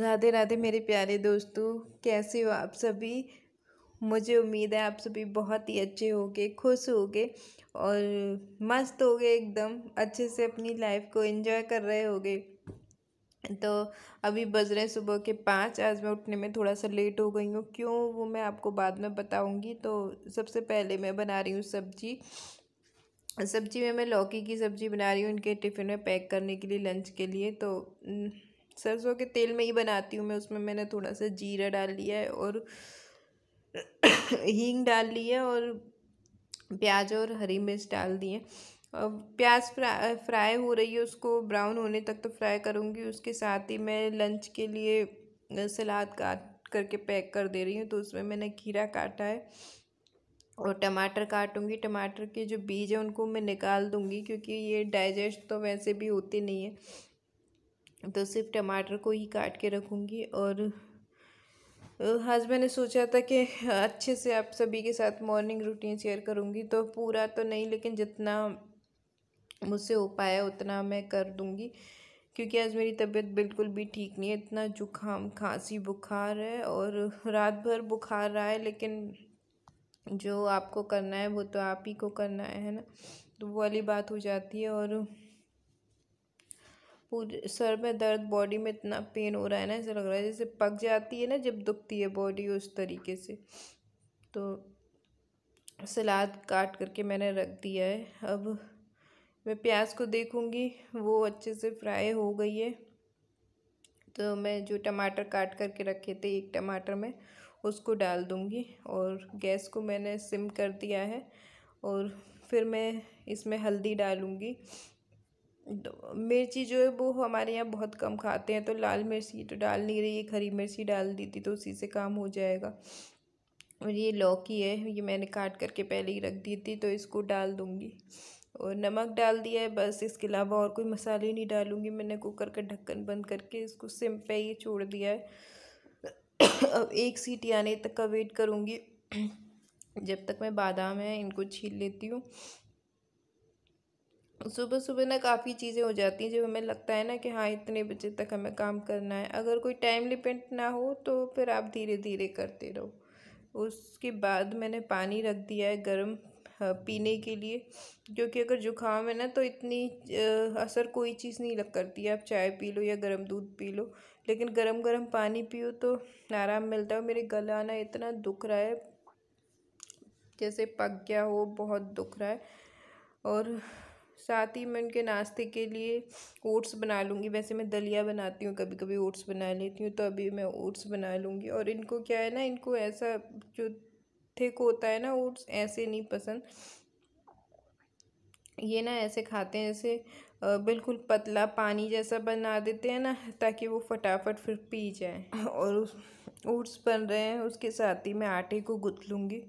राधे राधे मेरे प्यारे दोस्तों कैसे हो आप सभी मुझे उम्मीद है आप सभी बहुत ही अच्छे होगे खुश होगे और मस्त होगे एकदम अच्छे से अपनी लाइफ को एंजॉय कर रहे होंगे तो अभी बज रहे सुबह के पाँच आज मैं उठने में थोड़ा सा लेट हो गई हूँ क्यों वो मैं आपको बाद में बताऊँगी तो सबसे पहले मैं बना रही हूँ सब्जी सब्जी में मैं लौकी की सब्ज़ी बना रही हूँ उनके टिफ़िन में पैक करने के लिए लंच के लिए तो सरसों के तेल में ही बनाती हूँ मैं उसमें मैंने थोड़ा सा जीरा डाल लिया है और हींग डाल ली है और प्याज और हरी मिर्च डाल दिए और प्याज फ्रा फ्राई हो रही है उसको ब्राउन होने तक तो फ्राई करूँगी उसके साथ ही मैं लंच के लिए सलाद काट करके पैक कर दे रही हूँ तो उसमें मैंने खीरा काटा है और टमाटर काटूँगी टमाटर के जो बीज हैं उनको मैं निकाल दूँगी क्योंकि ये डाइजेस्ट तो वैसे भी होते नहीं है तो सिर्फ टमाटर को ही काट के रखूँगी और हस्बैंड ने सोचा था कि अच्छे से आप सभी के साथ मॉर्निंग रूटीन शेयर करूँगी तो पूरा तो नहीं लेकिन जितना मुझसे हो पाया उतना मैं कर दूँगी क्योंकि आज मेरी तबीयत बिल्कुल भी ठीक नहीं है इतना जुकाम खांसी बुखार है और रात भर बुखार रहा है लेकिन जो आपको करना है वो तो आप ही को करना है ना तो वो वाली बात हो जाती है और पूरे सर में दर्द बॉडी में इतना पेन हो रहा है ना ऐसा लग रहा है जैसे पक जाती है ना जब दुखती है बॉडी उस तरीके से तो सलाद काट करके मैंने रख दिया है अब मैं प्याज को देखूँगी वो अच्छे से फ्राई हो गई है तो मैं जो टमाटर काट करके रखे थे एक टमाटर में उसको डाल दूँगी और गैस को मैंने सिम कर दिया है और फिर मैं इसमें हल्दी डालूँगी मिर्ची जो है वो हमारे यहाँ बहुत कम खाते हैं तो लाल मिर्ची तो डाल नहीं रही है हरी मिर्ची डाल दी थी तो उसी से काम हो जाएगा और ये लौकी है ये मैंने काट करके पहले ही रख दी थी तो इसको डाल दूँगी और नमक डाल दिया है बस इसके अलावा और कोई मसाले नहीं डालूँगी मैंने कुकर का ढक्कन बंद करके इसको सिम पे ही छोड़ दिया है अब एक सीटी आने तक का वेट करूँगी जब तक मैं बादाम है इनको छील लेती हूँ सुबह सुबह ना काफ़ी चीज़ें हो जाती हैं जब हमें लगता है ना कि हाँ इतने बजे तक हमें काम करना है अगर कोई टाइम लिमिट ना हो तो फिर आप धीरे धीरे करते रहो उसके बाद मैंने पानी रख दिया है गर्म हाँ, पीने के लिए क्योंकि अगर जुकाम है ना तो इतनी असर कोई चीज़ नहीं लग करती आप चाय पी लो या गर्म दूध पी लो लेकिन गर्म गर्म पानी पियो तो आराम मिलता है मेरे गला ना इतना दुख रहा है जैसे पक गया हो बहुत दुख रहा है और साथ ही मैं उनके नाश्ते के लिए ओट्स बना लूँगी वैसे मैं दलिया बनाती हूँ कभी कभी ओट्स बना लेती हूँ तो अभी मैं ओट्स बना लूँगी और इनको क्या है ना इनको ऐसा जो थिक होता है ना ओट्स ऐसे नहीं पसंद ये ना ऐसे खाते हैं ऐसे बिल्कुल पतला पानी जैसा बना देते हैं ना ताकि वो फटाफट फिर पी जाए और उस ओट्स बन रहे हैं उसके साथ ही मैं आटे को गुथ लूँगी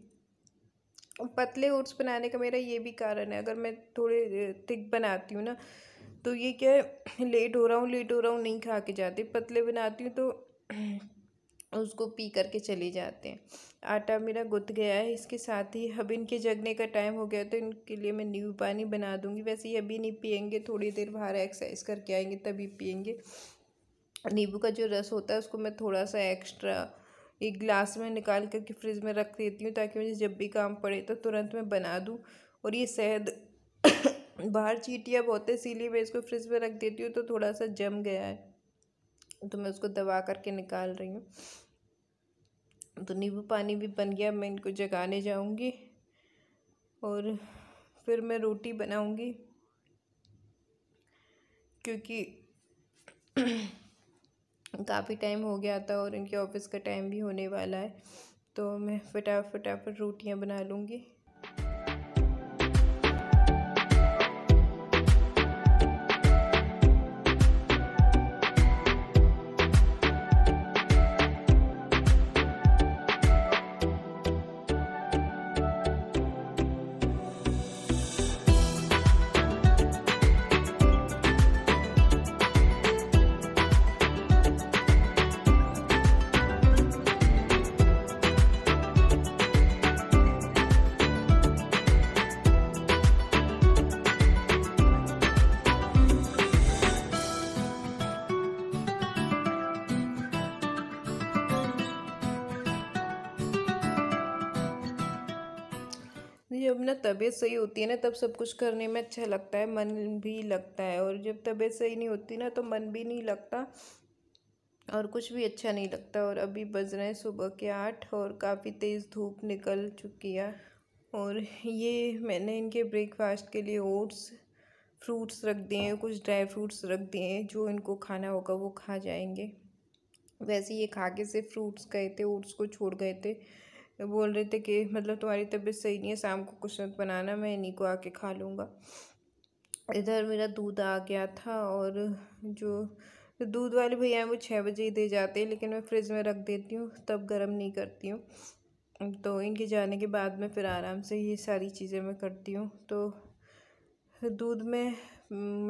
पतले ओट्स बनाने का मेरा ये भी कारण है अगर मैं थोड़े थिक बनाती हूँ ना तो ये क्या है लेट हो रहा हूँ लेट हो रहा हूँ नहीं खा के जाते पतले बनाती हूँ तो उसको पी करके चले जाते हैं आटा मेरा गुथ गया है इसके साथ ही अब इनके जगने का टाइम हो गया तो इनके लिए मैं नींबू पानी बना दूँगी वैसे ये अभी नहीं पियेंगे थोड़ी देर बाहर एक्सरसाइज करके आएंगे तभी पियेंगे नींबू का जो रस होता है उसको मैं थोड़ा सा एक्स्ट्रा एक ग्लास में निकाल करके फ्रिज में रख देती हूँ ताकि मुझे जब भी काम पड़े तो तुरंत मैं बना दूँ और ये शहद बाहर चीटियाँ बहुत है इसीलिए मैं इसको फ्रिज में रख देती हूँ तो थोड़ा सा जम गया है तो मैं उसको दबा करके निकाल रही हूँ तो नींबू पानी भी बन गया मैं इनको जगाने जाऊँगी और फिर मैं रोटी बनाऊँगी क्योंकि काफ़ी टाइम हो गया था और इनके ऑफिस का टाइम भी होने वाला है तो मैं फटाफट फटाफट रोटियां बना लूँगी जब ना तबीयत सही होती है ना तब सब कुछ करने में अच्छा लगता है मन भी लगता है और जब तबीयत सही नहीं होती ना तो मन भी नहीं लगता और कुछ भी अच्छा नहीं लगता और अभी बज रहे हैं सुबह के आठ और काफ़ी तेज़ धूप निकल चुकी है और ये मैंने इनके ब्रेकफास्ट के लिए ओट्स फ्रूट्स रख दिए हैं कुछ ड्राई फ्रूट्स रख दिए हैं जो इनको खाना होगा वो खा जाएंगे वैसे ये खा के सिर्फ फ्रूट्स गए थे ओट्स को छोड़ गए थे बोल रहे थे कि मतलब तुम्हारी तबीयत सही नहीं है शाम को कुछ मत बनाना मैं इन्हीं को आके खा लूँगा इधर मेरा दूध आ गया था और जो दूध वाले भैया हैं वो छः बजे ही दे जाते हैं लेकिन मैं फ्रिज में रख देती हूँ तब गर्म नहीं करती हूँ तो इनके जाने के बाद मैं फिर आराम से ये सारी चीज़ें मैं करती हूँ तो दूध में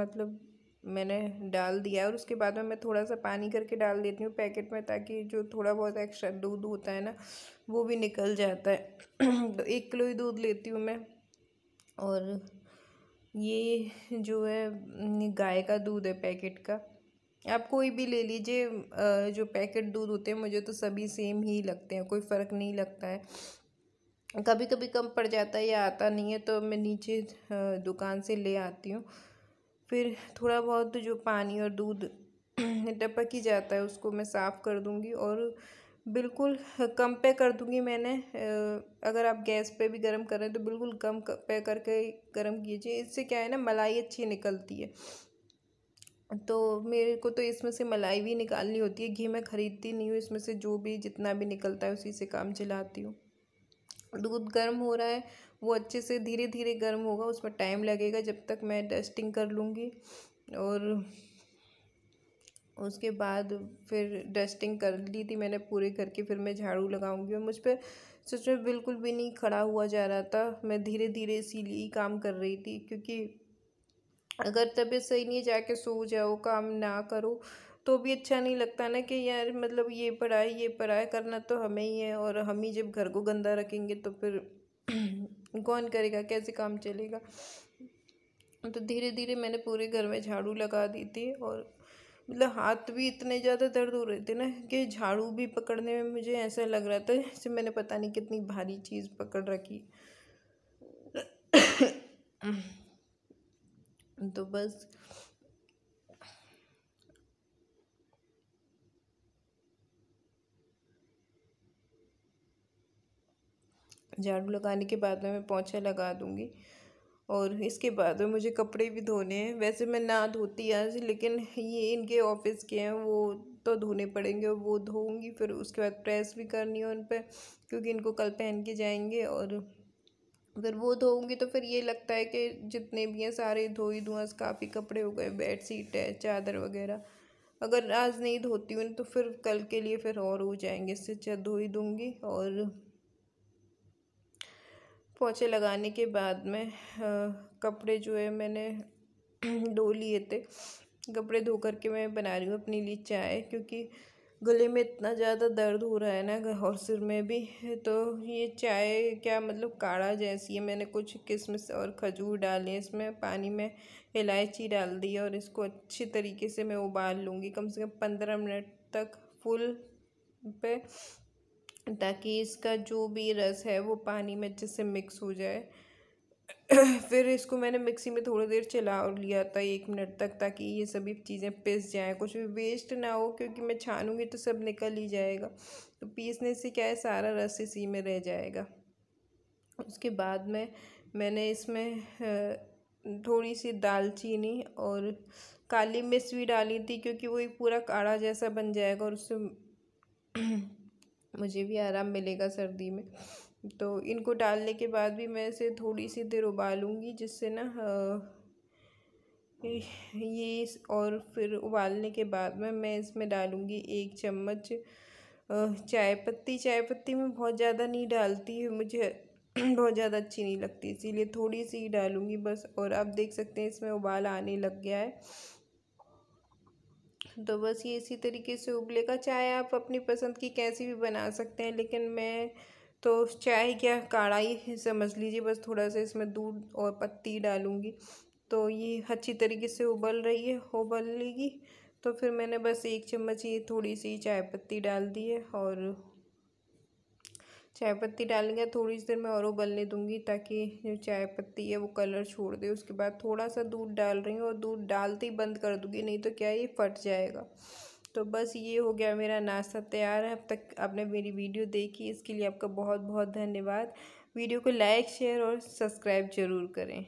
मतलब मैंने डाल दिया और उसके बाद में मैं थोड़ा सा पानी करके डाल देती हूँ पैकेट में ताकि जो थोड़ा बहुत एक्स्ट्रा दूध होता है ना वो भी निकल जाता है तो एक किलो ही दूध लेती हूँ मैं और ये जो है गाय का दूध है पैकेट का आप कोई भी ले लीजिए जो पैकेट दूध होते हैं मुझे तो सभी सेम ही लगते हैं कोई फ़र्क नहीं लगता है कभी कभी कम पड़ जाता है या आता नहीं है तो मैं नीचे दुकान से ले आती हूँ फिर थोड़ा बहुत जो पानी और दूध टपक ही जाता है उसको मैं साफ़ कर दूँगी और बिल्कुल कम पे कर दूंगी मैंने अगर आप गैस पे भी गरम करें तो बिल्कुल कम पे करके गरम कीजिए इससे क्या है ना मलाई अच्छी निकलती है तो मेरे को तो इसमें से मलाई भी निकालनी होती है घी मैं ख़रीदती नहीं हूँ इसमें से जो भी जितना भी निकलता है उसी से काम चलाती हूँ दूध गर्म हो रहा है वो अच्छे से धीरे धीरे गर्म होगा उसमें टाइम लगेगा जब तक मैं डस्टिंग कर लूँगी और उसके बाद फिर डस्टिंग कर ली थी मैंने पूरे घर की फिर मैं झाड़ू लगाऊंगी और मुझ पर सच में बिल्कुल भी नहीं खड़ा हुआ जा रहा था मैं धीरे धीरे इसीलिए काम कर रही थी क्योंकि अगर तबीयत सही नहीं जाके सो जाओ काम ना करो तो भी अच्छा नहीं लगता ना कि यार मतलब ये पढ़ाई ये पढ़ाई करना तो हमें ही है और हम ही जब घर को गंदा रखेंगे तो फिर कौन करेगा कैसे काम चलेगा तो धीरे धीरे मैंने पूरे घर में झाड़ू लगा दी थी और मतलब हाथ भी इतने ज़्यादा दर्द हो रहे थे ना कि झाड़ू भी पकड़ने में मुझे ऐसा लग रहा था जैसे मैंने पता नहीं कितनी भारी चीज़ पकड़ रखी तो बस झाड़ू लगाने के बाद में मैं पोछा लगा दूंगी और इसके बाद में मुझे कपड़े भी धोने हैं वैसे मैं ना धोती आज लेकिन ये इनके ऑफिस के हैं वो तो धोने पड़ेंगे और वो धोऊंगी फिर उसके बाद प्रेस भी करनी है उन पर क्योंकि इनको कल पहन के जाएंगे और फिर वो धोऊंगी तो फिर ये लगता है कि जितने भी हैं सारे धो ही काफ़ी कपड़े हो गए बेड शीट है चादर वगैरह अगर आज नहीं धोती हूँ तो फिर कल के लिए फिर और हो जाएंगे इससे अच्छा धो ही दूँगी और पोछे लगाने के बाद में कपड़े जो है मैंने धो लिए थे कपड़े धो कर के मैं बना रही हूँ अपने लिए चाय क्योंकि गले में इतना ज़्यादा दर्द हो रहा है ना और सिर में भी तो ये चाय क्या मतलब काढ़ा जैसी है मैंने कुछ किशमिश और खजूर डाले इसमें पानी में इलायची डाल दी और इसको अच्छी तरीके से मैं उबाल लूँगी कम से कम पंद्रह मिनट तक फुल पे ताकि इसका जो भी रस है वो पानी में अच्छे से मिक्स हो जाए फिर इसको मैंने मिक्सी में थोड़ी देर चला और लिया था एक मिनट तक ताकि ये सभी चीज़ें पिस जाएँ कुछ भी वेस्ट ना हो क्योंकि मैं छानूंगी तो सब निकल ही जाएगा तो पीसने से क्या है सारा रस इसी में रह जाएगा उसके बाद में मैंने इसमें थोड़ी सी दालचीनी और काली मिर्च भी डाली थी क्योंकि वो एक पूरा काढ़ा जैसा बन जाएगा और उससे मुझे भी आराम मिलेगा सर्दी में तो इनको डालने के बाद भी मैं इसे थोड़ी सी देर उबालूँगी जिससे ना ये और फिर उबालने के बाद में मैं इसमें डालूँगी एक चम्मच चाय पत्ती चाय पत्ती में बहुत ज़्यादा नहीं डालती है मुझे बहुत ज़्यादा अच्छी नहीं लगती इसीलिए थोड़ी सी ही डालूँगी बस और आप देख सकते हैं इसमें उबाल आने लग गया है तो बस ये इसी तरीके से उबलेगा चाय आप अपनी पसंद की कैसी भी बना सकते हैं लेकिन मैं तो चाय क्या काढ़ा ही समझ लीजिए बस थोड़ा सा इसमें दूध और पत्ती डालूँगी तो ये अच्छी तरीके से उबल रही है उबल लेगी तो फिर मैंने बस एक चम्मच ये थोड़ी सी चाय पत्ती डाल दी है और चाय पत्ती डालेंगे थोड़ी सी देर में और उबलने दूंगी ताकि जो चाय पत्ती है वो कलर छोड़ दे उसके बाद थोड़ा सा दूध डाल रही हूँ और दूध डालते ही बंद कर दूंगी नहीं तो क्या ये फट जाएगा तो बस ये हो गया मेरा नाश्ता तैयार है अब तक आपने मेरी वीडियो देखी इसके लिए आपका बहुत बहुत धन्यवाद वीडियो को लाइक शेयर और सब्सक्राइब ज़रूर करें